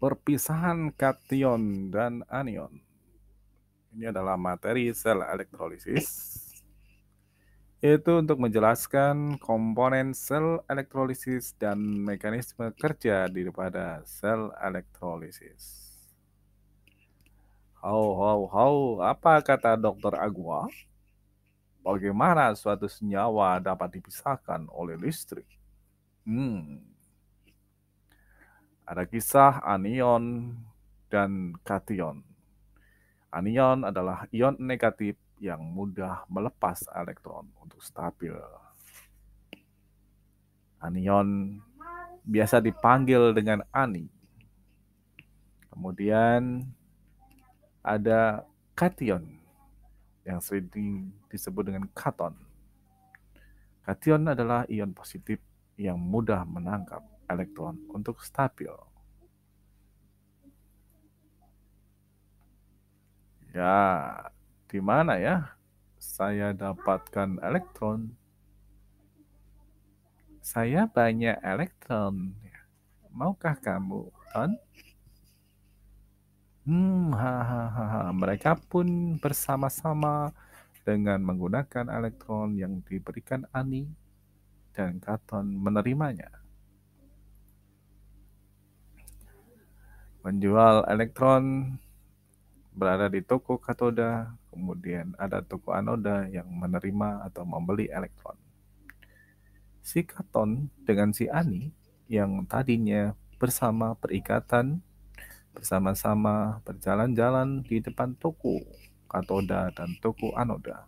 perpisahan kation dan anion. Ini adalah materi sel elektrolisis. itu untuk menjelaskan komponen sel elektrolisis dan mekanisme kerja daripada sel elektrolisis. How, how, how, apa kata Dr. Agua? Bagaimana suatu senyawa dapat dipisahkan oleh listrik? Hmm, ada kisah anion dan kation. Anion adalah ion negatif yang mudah melepas elektron untuk stabil. Anion biasa dipanggil dengan ani. Kemudian ada kation yang sering disebut dengan katon. Kation adalah ion positif yang mudah menangkap elektron untuk stabil. Ya, di mana ya saya dapatkan elektron? Saya banyak elektron. Maukah kamu, Ton? Hmm, ha, ha, ha, ha. Mereka pun bersama-sama dengan menggunakan elektron yang diberikan Ani dan Katon menerimanya. Menjual elektron berada di toko katoda, kemudian ada toko anoda yang menerima atau membeli elektron. Si katon dengan si ani yang tadinya bersama perikatan, bersama-sama berjalan-jalan di depan toko katoda dan toko anoda.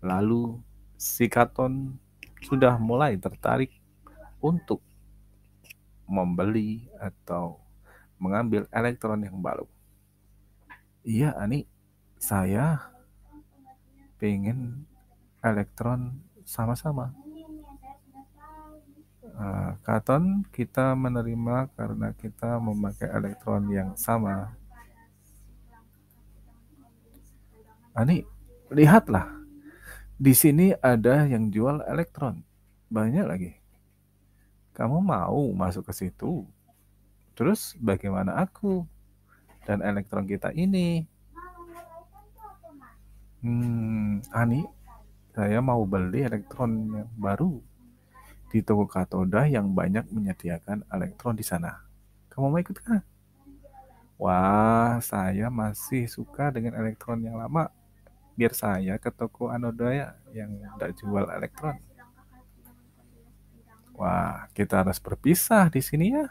Lalu si katon sudah mulai tertarik untuk membeli atau mengambil elektron yang baru. Iya, Ani, saya pengen elektron sama-sama. Eh, Katon kita menerima karena kita memakai elektron yang sama. Ani, lihatlah. Di sini ada yang jual elektron. Banyak lagi. Kamu mau masuk ke situ? Terus bagaimana aku dan elektron kita ini? Hmm, Ani, saya mau beli elektron yang baru di toko katoda yang banyak menyediakan elektron di sana. Kamu mau ikut kan? Wah, saya masih suka dengan elektron yang lama. Biar saya ke toko anoda ya yang tidak jual elektron. Wah, kita harus berpisah di sini ya.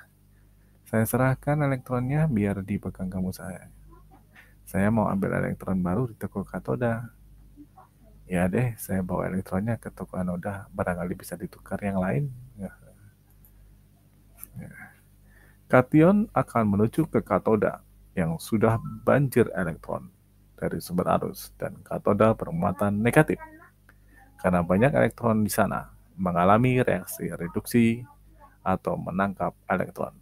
Saya serahkan elektronnya biar dipegang kamu saya. Saya mau ambil elektron baru di toko katoda. Ya deh, saya bawa elektronnya ke toko anoda. Barangkali bisa ditukar yang lain. Kation akan menuju ke katoda yang sudah banjir elektron dari sumber arus dan katoda bermuatan negatif. Karena banyak elektron di sana mengalami reaksi reduksi atau menangkap elektron.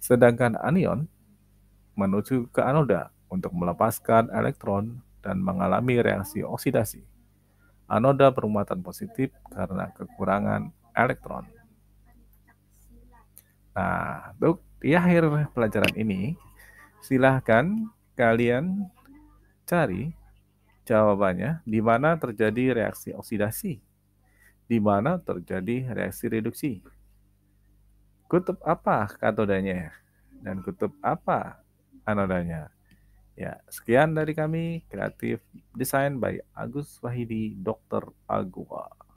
Sedangkan anion menuju ke anoda untuk melepaskan elektron dan mengalami reaksi oksidasi. Anoda bermuatan positif karena kekurangan elektron. Nah, untuk di akhir pelajaran ini, silahkan kalian cari jawabannya di mana terjadi reaksi oksidasi, di mana terjadi reaksi reduksi, Kutub apa katodanya dan kutub apa anodanya? Ya, sekian dari kami. Kreatif desain by Agus Wahidi, Dr. Agua.